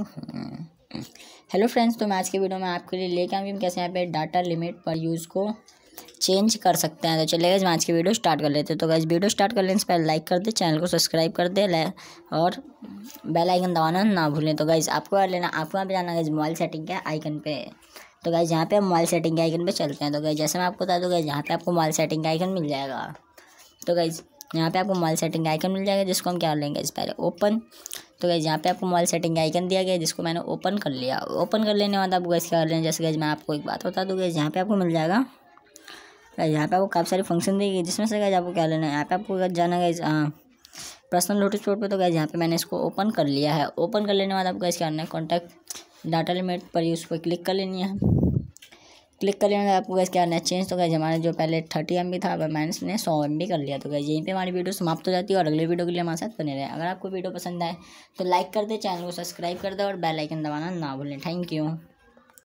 हम्म। Hello friends तो मैं आज के वीडियो में आपके लिए लेके आऊँगी हम कैसे यहाँ पे डाटा लिमिट पर यूज़ को चेंज कर सकते हैं तो चलिए गए आज की वीडियो स्टार्ट कर लेते हैं तो गैस वीडियो स्टार्ट कर लेने से पहले लाइक कर दे चैनल को सब्सक्राइब कर दे और बेल आइकन दबाना ना भूलें तो गैस आपको लेना आपको यहाँ पे जाना गैस मोबाइल सेटिंग के आइकन पे तो गैस यहाँ पे मोबाइल सेटिंग के आइकन पे चलते हैं तो गैस जैसे मैं आपको बता दूँ गैस यहाँ पे आपको मोबाइल सेटिंग का आइकन मिल जाएगा तो गैस यहाँ पे आपको मोबाइल सेटिंग का आइकन मिल जाएगा जिसको हम क्या लेंगे इस पहले ओपन तो गैस यहाँ पे आपको मोबाइल सेटिंग आइकन दिया गया जिसको मैंने ओपन कर लिया ओपन कर लेने वाला आप गैस क्या कर लेना जैसे गैस मैं आपको एक बात बता दूँ गैस यहाँ पे आपको मिल जाएगा यहाँ पे आपको काफ़ी सारे फंक्शन देगी जिसमें से गैस आपको क्या लेना है यहाँ पे आपको जाना गैस पर्सनल नोटिस बोर्ड पर तो गैस यहाँ पे मैंने इसको ओपन कर लिया है ओपन कर लेने वाला बाद आपको गैस क्या करना है कॉन्टैक्ट डाटा लिमिट पर उस पर क्लिक कर लेनी है क्लिक कर लेना आपको गैस क्या करना चेंज तो गैस हमारे जो पहले थर्टी एम था अब माइनस ने सौ एम कर लिया तो गैस यहीं पे हमारी वीडियो समाप्त हो जाती है और अगले वीडियो के लिए हमारे साथ बने रहे अगर आपको वीडियो पसंद आए तो लाइक कर दे चैनल को सब्सक्राइब कर दे और बेलाइकन दबाना ना भूलें थैंक यू